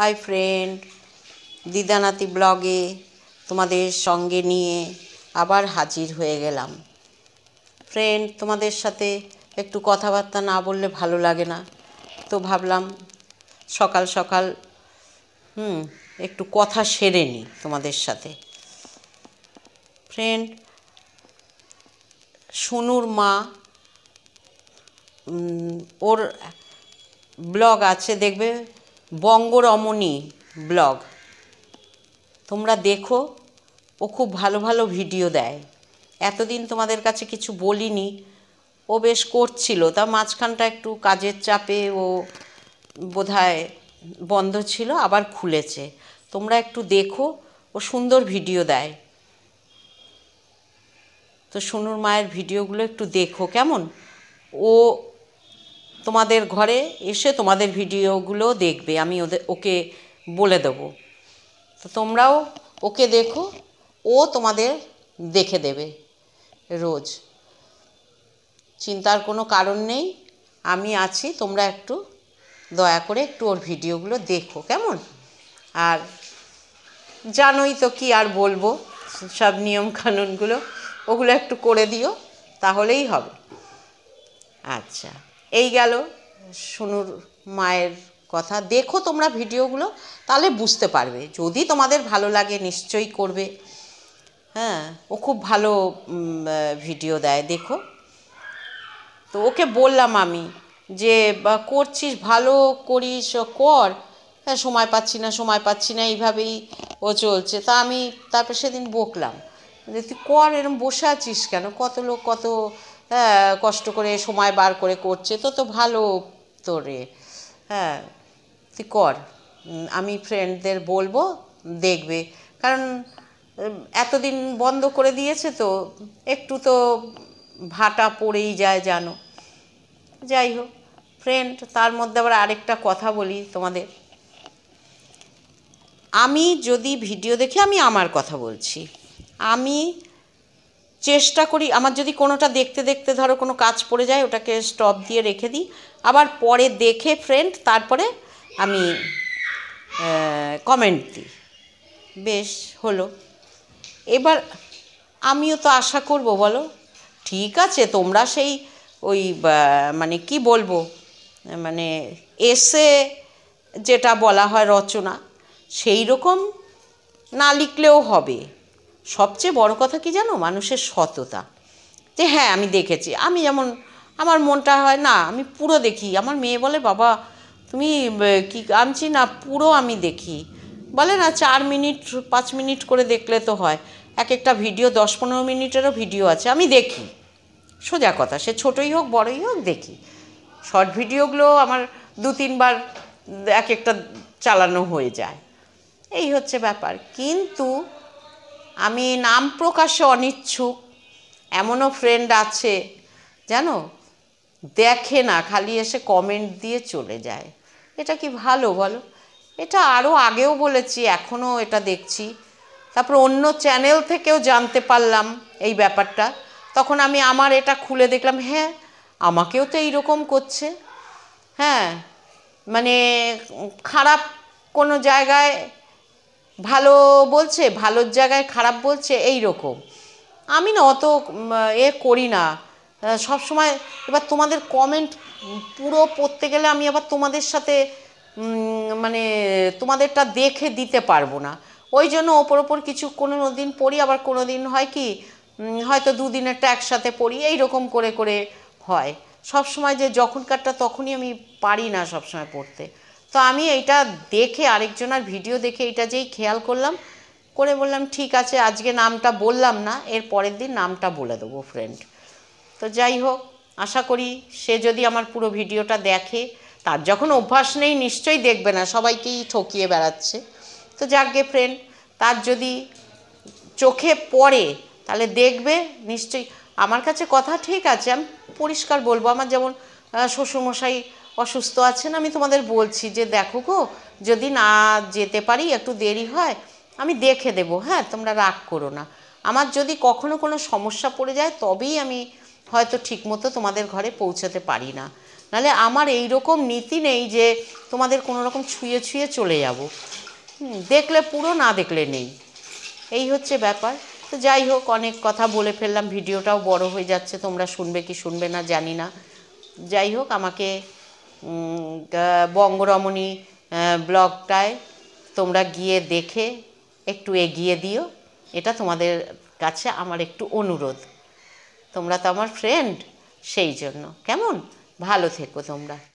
hi friend দিদানাতি ব্লগে তোমাদের সঙ্গে নিয়ে আবার হাজির হয়ে গেলাম ফ্রেন্ড তোমাদের সাথে একটু কথাবার্তা না বললে ভালো লাগে না তো ভাবলাম সকাল সকাল হুম একটু কথা সেরে নিই তোমাদের সাথে ফ্রেন্ড সোনুর মা ওর ব্লগ আছে দেখবে বঙ্গরমণী ব্লগ তোমরা দেখো ও খুব ভালো ভালো ভিডিও দেয় এতদিন তোমাদের কাছে কিছু বলিনি ও বেশ করছিল তা মাঝখানটা একটু কাজের চাপে ও বোধহয় বন্ধ ছিল আবার খুলেছে তোমরা একটু দেখো ও সুন্দর ভিডিও দেয় তো সুনুর মায়ের ভিডিওগুলো একটু দেখো কেমন ও তোমাদের ঘরে এসে তোমাদের ভিডিওগুলো দেখবে আমি ওদের ওকে বলে দেবো তো তোমরাও ওকে দেখো ও তোমাদের দেখে দেবে রোজ চিন্তার কোনো কারণ নেই আমি আছি তোমরা একটু দয়া করে একটু ওর ভিডিওগুলো দেখো কেমন আর জানোই তো কি আর বলবো সব নিয়মকানুনগুলো ওগুলো একটু করে দিও তাহলেই হবে আচ্ছা এই গেল সোনুর মায়ের কথা দেখো তোমরা ভিডিওগুলো তাহলে বুঝতে পারবে যদি তোমাদের ভালো লাগে নিশ্চয়ই করবে হ্যাঁ ও খুব ভালো ভিডিও দেয় দেখো তো ওকে বললাম আমি যে করছিস ভালো করিস কর হ্যাঁ সময় পাচ্ছি না সময় পাচ্ছি না এইভাবেই ও চলছে তা আমি তারপর সেদিন বকলাম যে তুই কর এরম বসে আছিস কেন কত লোক কত হ্যাঁ, কষ্ট করে সময় বার করে করছে তো তো ভালো তো রে হ্যাঁ তুই কর আমি ফ্রেন্ডদের বলবো দেখবে কারণ এতদিন বন্ধ করে দিয়েছে তো একটু তো ভাটা পড়েই যায় জানো যাই হোক ফ্রেন্ড তার মধ্যে আবার আরেকটা কথা বলি তোমাদের আমি যদি ভিডিও দেখি আমি আমার কথা বলছি আমি চেষ্টা করি আমার যদি কোনোটা দেখতে দেখতে ধরো কোনো কাজ পড়ে যায় ওটাকে স্টপ দিয়ে রেখে দিই আবার পরে দেখে ফ্রেন্ড তারপরে আমি কমেন্ট দিই বেশ হলো এবার আমিও তো আশা করব বলো ঠিক আছে তোমরা সেই ওই মানে কি বলবো মানে এসে যেটা বলা হয় রচনা সেই রকম না লিখলেও হবে সবচেয়ে বড় কথা কি জানো মানুষের সততা যে হ্যাঁ আমি দেখেছি আমি যেমন আমার মনটা হয় না আমি পুরো দেখি আমার মেয়ে বলে বাবা তুমি কি আনছি না পুরো আমি দেখি বলে না চার মিনিট পাঁচ মিনিট করে দেখলে তো হয় এক একটা ভিডিও দশ পনেরো মিনিটেরও ভিডিও আছে আমি দেখি সোজা কথা সে ছোটোই হোক বড়ই হোক দেখি শর্ট ভিডিওগুলো আমার দু তিনবার এক একটা চালানো হয়ে যায় এই হচ্ছে ব্যাপার কিন্তু আমি নাম প্রকাশে অনিচ্ছুক এমনও ফ্রেন্ড আছে জানো দেখে না খালি এসে কমেন্ট দিয়ে চলে যায় এটা কি ভালো বলো এটা আরও আগেও বলেছি এখনও এটা দেখছি তারপর অন্য চ্যানেল থেকেও জানতে পারলাম এই ব্যাপারটা তখন আমি আমার এটা খুলে দেখলাম হ্যাঁ আমাকেও তো এইরকম করছে হ্যাঁ মানে খারাপ কোনো জায়গায় ভালো বলছে ভালোর জায়গায় খারাপ বলছে এই রকম আমি না অত এ করি না সব সময় এবার তোমাদের কমেন্ট পুরো পড়তে গেলে আমি আবার তোমাদের সাথে মানে তোমাদেরটা দেখে দিতে পারবো না ওই জন্য ওপর ওপর কিছু কোনো দিন পড়ি আবার কোনো দিন হয় কি হয়তো দুদিনেরটা একসাথে পড়ি এই রকম করে করে হয় সব সময় যে যখনকারটা তখনই আমি পারি না সব সময় পড়তে তো আমি এইটা দেখে আরেকজনার ভিডিও দেখে এটা যেই খেয়াল করলাম করে বললাম ঠিক আছে আজকে নামটা বললাম না এর পরের দিন নামটা বলে দেবো ফ্রেন্ড তো যাই হোক আশা করি সে যদি আমার পুরো ভিডিওটা দেখে তার যখন অভ্যাস নেই নিশ্চয়ই দেখবে না সবাইকেই ঠকিয়ে বেড়াচ্ছে তো যাকগে ফ্রেন্ড তার যদি চোখে পড়ে তাহলে দেখবে নিশ্চয়ই আমার কাছে কথা ঠিক আছে আমি পরিষ্কার বলবো আমার যেমন শ্বশুরমশাই অসুস্থ আছেন আমি তোমাদের বলছি যে দেখো গো যদি না যেতে পারি একটু দেরি হয় আমি দেখে দেবো হ্যাঁ তোমরা রাগ করো না আমার যদি কখনো কোনো সমস্যা পড়ে যায় তবেই আমি হয়তো ঠিকমতো তোমাদের ঘরে পৌঁছাতে পারি না নাহলে আমার এই রকম নীতি নেই যে তোমাদের কোনো রকম ছুঁয়ে ছুঁয়ে চলে যাব দেখলে পুরো না দেখলে নেই এই হচ্ছে ব্যাপার তো যাই হোক অনেক কথা বলে ফেললাম ভিডিওটাও বড় হয়ে যাচ্ছে তোমরা শুনবে কি শুনবে না জানি না যাই হোক আমাকে বঙ্গরমণী ব্লগটায় তোমরা গিয়ে দেখে একটু এগিয়ে দিও এটা তোমাদের কাছে আমার একটু অনুরোধ তোমরা তো আমার ফ্রেন্ড সেই জন্য কেমন ভালো থেকো তোমরা